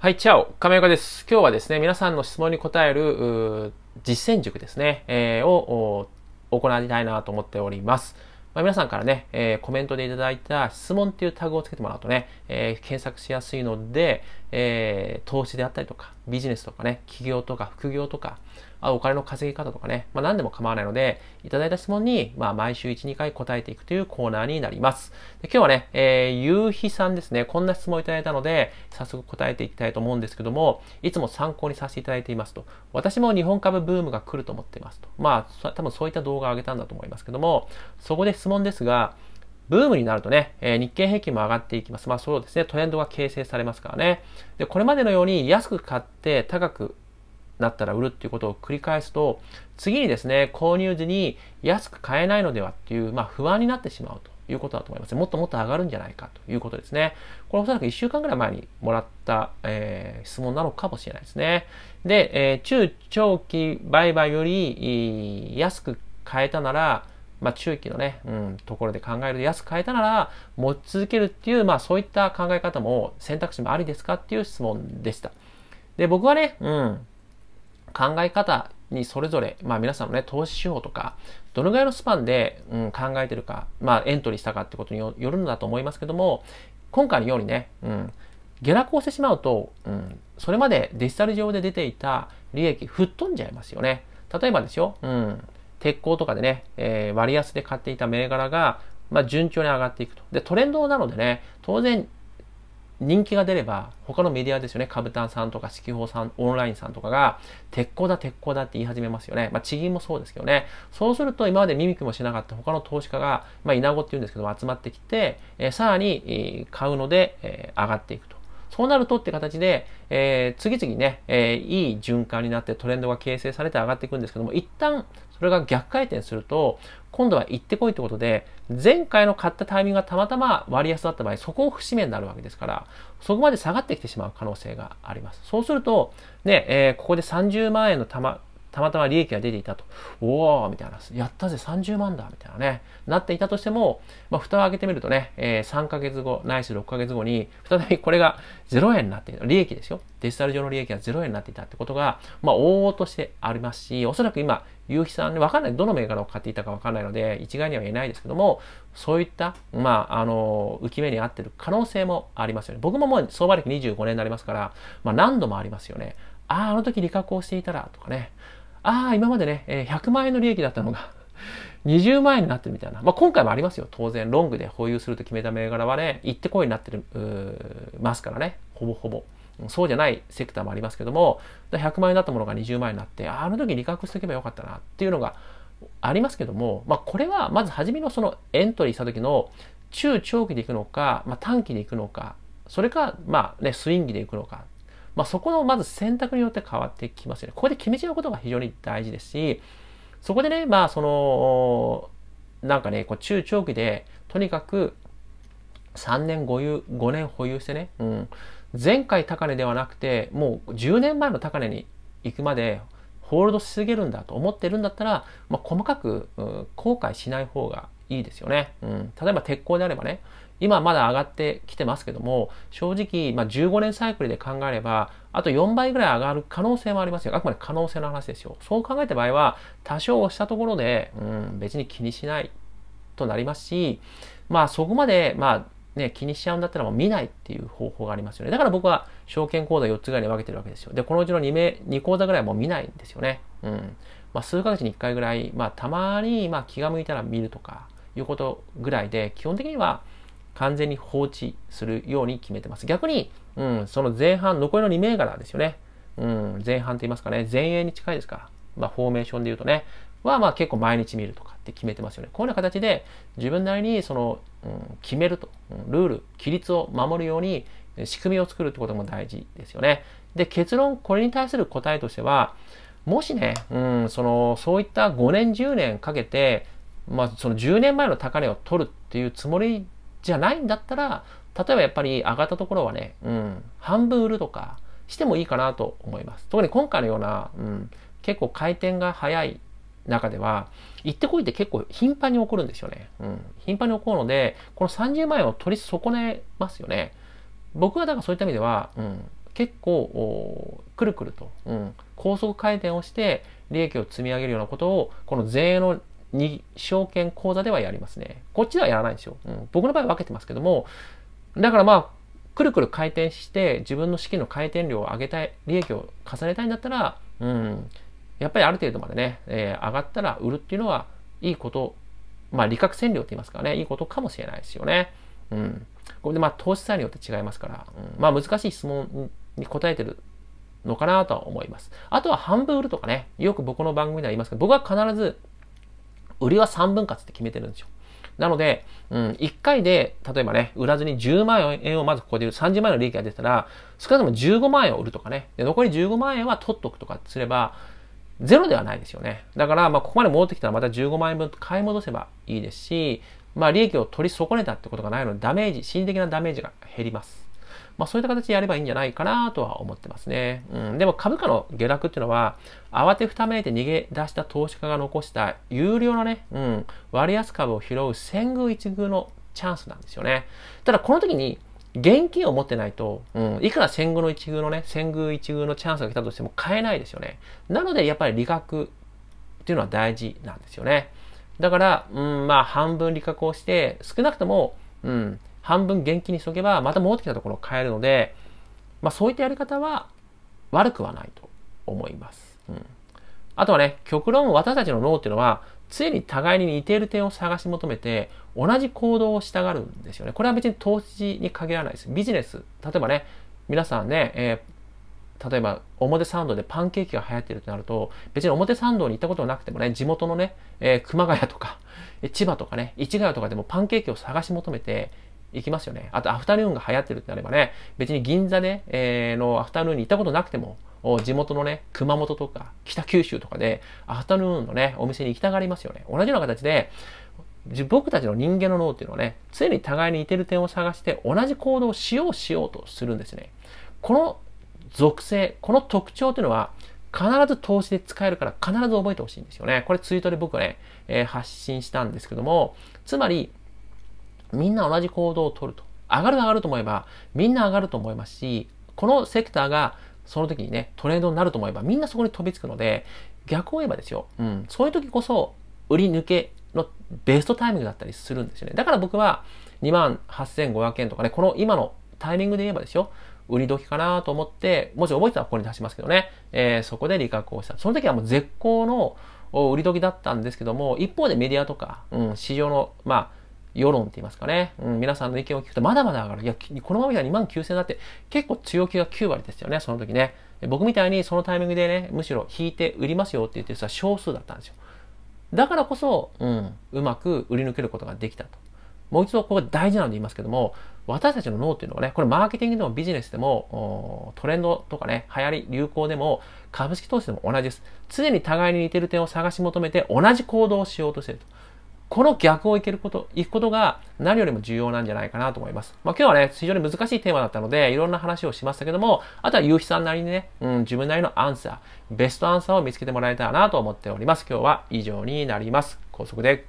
はい、チャオ亀岡です。今日はですね、皆さんの質問に答える実践塾ですね、えー、を行いたいなと思っております。まあ、皆さんからね、えー、コメントでいただいた質問っていうタグをつけてもらうとね、えー、検索しやすいので、えー、投資であったりとか、ビジネスとかね、企業とか副業とか、あお金の稼ぎ方とかね、まあ、何でも構わないので、いただいた質問に、まあ、毎週1、2回答えていくというコーナーになります。で今日はね、えー、ゆうひさんですね、こんな質問をいただいたので、早速答えていきたいと思うんですけども、いつも参考にさせていただいていますと。私も日本株ブームが来ると思っていますと。まあ、多分そういった動画を上げたんだと思いますけども、そこで質問ですが、ブームになるとね、えー、日経平均も上がっていきます。まあそうですね、トレンドが形成されますからね。で、これまでのように安く買って高くなったら売るっていうことを繰り返すと、次にですね、購入時に安く買えないのではっていう、まあ不安になってしまうということだと思います。もっともっと上がるんじゃないかということですね。これおそらく1週間ぐらい前にもらった、えー、質問なのかもしれないですね。で、えー、中長期売買より安く買えたなら、まあ、中期のね、うん、ところで考える安く買えたなら持ち続けるっていう、まあ、そういった考え方も選択肢もありですかっていう質問でした。で、僕はね、うん、考え方にそれぞれ、まあ、皆さんのね、投資手法とか、どのぐらいのスパンで、うん、考えてるか、まあ、エントリーしたかってことによるんだと思いますけども、今回のようにね、うん、下落をしてしまうと、うん、それまでデジタル上で出ていた利益吹っ飛んじゃいますよね。例えばですよ、うん、鉄鋼とかでね、えー、割安で買っていた銘柄が、まあ、順調に上がっていくと。で、トレンドなのでね、当然、人気が出れば、他のメディアですよね、カブタンさんとか、四季報さん、オンラインさんとかが、鉄鋼だ、鉄鋼だって言い始めますよね。まあ、地銀もそうですけどね。そうすると、今まで耳くもしなかった他の投資家が、まあ、稲子って言うんですけども、集まってきて、えー、さらに、買うので、えー、上がっていくと。そうなるとって形で、えー、次々ね、えー、いい循環になってトレンドが形成されて上がっていくんですけども、一旦それが逆回転すると、今度は行ってこいってことで、前回の買ったタイミングがたまたま割安だった場合、そこを節目になるわけですから、そこまで下がってきてしまう可能性があります。そうすると、ね、えー、ここで30万円のたま、たまたま利益が出ていたと。おおみたいな。やったぜ、30万だみたいなね。なっていたとしても、まあ、蓋を開けてみるとね、えー、3ヶ月後、ないし6ヶ月後に、再びこれが0円になっていた。利益ですよ。デジタル上の利益が0円になっていたってことが、まあ、往々としてありますし、おそらく今、夕日さんね、わかんない。どの銘柄を買っていたかわかんないので、一概には言えないですけども、そういった、まあ、あの、浮き目に合ってる可能性もありますよね。僕ももう相場歴25年になりますから、まあ、何度もありますよね。ああ、あの時利確をしていたら、とかね。ああ、今までね、え100万円の利益だったのが、20万円になってるみたいな。まあ、今回もありますよ。当然、ロングで保有すると決めた銘柄はね、行ってこいになってる、ますからね。ほぼほぼ。そうじゃないセクターもありますけども、100万円だったものが20万円になって、あの時利確しておけばよかったなっていうのがありますけども、まあ、これはまず初めのそのエントリーした時の中長期で行くのか、まあ、短期で行くのか、それか、まあね、スイングで行くのかまあ、そこのまず選択によって変わってきますよね。ここで決めちゃうことが非常に大事ですし、そこでね、まあその、なんかね、こう中長期で、とにかく3年5有 ,5 年保有してね、うん、前回高値ではなくて、もう10年前の高値に行くまで、ホールドしすぎるんだと思ってるんだったら、まあ、細かく、うん、後悔しない方がいいですよね。うん、例えば鉄鋼であればね、今まだ上がってきてますけども、正直、まあ、15年サイクルで考えれば、あと4倍ぐらい上がる可能性もありますよ。あくまで可能性の話ですよ。そう考えた場合は、多少押したところで、うん、別に気にしないとなりますし、まあそこまで、まあね、気にしちゃうんだったらもう見ないっていう方法がありますよね。だから僕は証券口座4つぐらいに分けてるわけですよ。で、このうちの2名、2口座ぐらいはもう見ないんですよね。うん。まあ数ヶ月に1回ぐらい、まあたまに、まあ気が向いたら見るとかいうことぐらいで、基本的には、完全に放置するように決めてます。逆に、うん、その前半、残りの2銘柄ですよね。うん、前半と言いますかね、前衛に近いですから。まあ、フォーメーションで言うとね、はまあ結構毎日見るとかって決めてますよね。こういうような形で自分なりにその、うん、決めると、ルール、規律を守るように仕組みを作るってことも大事ですよね。で、結論、これに対する答えとしては、もしね、うん、その、そういった5年、10年かけて、まあ、その10年前の高値を取るっていうつもりじゃないんだったら、例えばやっぱり上がったところはね、うん、半分売るとかしてもいいかなと思います。特に今回のような、うん、結構回転が早い中では、行ってこいって結構頻繁に起こるんですよね。うん、頻繁に起こるので、この30万円を取り損ねますよね。僕はだからそういった意味では、うん、結構、くるくると、うん、高速回転をして利益を積み上げるようなことを、この前衛のに証券口座ではやりますね。こっちではやらないんですよ。うん、僕の場合は分けてますけども、だからまあ、くるくる回転して自分の資金の回転量を上げたい、利益を重ねたいんだったら、うん、やっぱりある程度までね、えー、上がったら売るっていうのはいいこと、まあ利確占領って言いますかね、いいことかもしれないですよね。うん。これでまあ投資差によって違いますから、うん、まあ難しい質問に答えてるのかなとは思います。あとは半分売るとかね、よく僕の番組では言いますけど、僕は必ず売りは3分割って決めてるんですよ。なので、うん、1回で、例えばね、売らずに10万円をまずここで売る、30万円の利益が出たら、少なくとも15万円を売るとかね、で残り15万円は取っとくとかすれば、ゼロではないですよね。だから、まあ、ここまで戻ってきたらまた15万円分買い戻せばいいですし、まあ、利益を取り損ねたってことがないので、ダメージ、心理的なダメージが減ります。まあ、そういった形でやればいいんじゃないかなとは思ってますね。うん、でも株価の下落っていうのは、慌てふためいて逃げ出した投資家が残した有料のね、うん、割安株を拾う千遇一遇のチャンスなんですよね。ただこの時に現金を持ってないと、うん、いくら戦後の一遇のね、戦遇一遇のチャンスが来たとしても買えないですよね。なのでやっぱり利確っていうのは大事なんですよね。だから、うん、まあ半分利確をして、少なくとも、うん、半分現金にしとけば、また戻ってきたところを変えるので、まあ、そういったやり方は悪くはないと思います。うん、あとはね、極論私たちの脳っていうのは、常に互いに似ている点を探し求めて、同じ行動をしたがるんですよね。これは別に投資に限らないです。ビジネス、例えばね、皆さんね、えー例えば表参道でパンケーキが流行ってるとなると別に表参道に行ったことなくてもね地元のね、えー、熊谷とか千葉とかね市ヶ谷とかでもパンケーキを探し求めて行きますよね。あと、アフタヌーンが流行ってるってなればね、別に銀座で、えー、のアフタヌーンに行ったことなくても、地元のね、熊本とか北九州とかで、アフタヌーンのね、お店に行きたがりますよね。同じような形で、僕たちの人間の脳っていうのはね、常に互いに似てる点を探して同じ行動をしようしようとするんですね。この属性、この特徴っていうのは必ず投資で使えるから必ず覚えてほしいんですよね。これツイートで僕はね、えー、発信したんですけども、つまりみんな同じ行動をとると。上がる上がると思えば、みんな上がると思いますし、このセクターがその時にね、トレンドになると思えば、みんなそこに飛びつくので、逆を言えばですよ、うん、そういう時こそ、売り抜けのベストタイミングだったりするんですよね。だから僕は、2万8500円とかね、この今のタイミングで言えばですよ、売り時かなと思って、もし覚えてたらここに出しますけどね、えー、そこで利確をした。その時はもう絶好の売り時だったんですけども、一方でメディアとか、うん、市場の、まあ、世論って言いますかね、うん、皆さんの意見を聞くとまだまだ上がる。いや、このままじゃ2万9000だって結構強気が9割ですよね、その時ね。僕みたいにそのタイミングでね、むしろ引いて売りますよって言ってる人は少数だったんですよ。だからこそ、うん、うまく売り抜けることができたと。もう一度ここ大事なので言いますけども、私たちの脳っていうのはね、これマーケティングでもビジネスでも、トレンドとかね、流行り、流行でも、株式投資でも同じです。常に互いに似てる点を探し求めて同じ行動をしようとしていると。この逆をいけること、いくことが何よりも重要なんじゃないかなと思います。まあ今日はね、非常に難しいテーマだったので、いろんな話をしましたけども、あとは夕日さんなりにね、うん、自分なりのアンサー、ベストアンサーを見つけてもらえたらなと思っております。今日は以上になります。高速で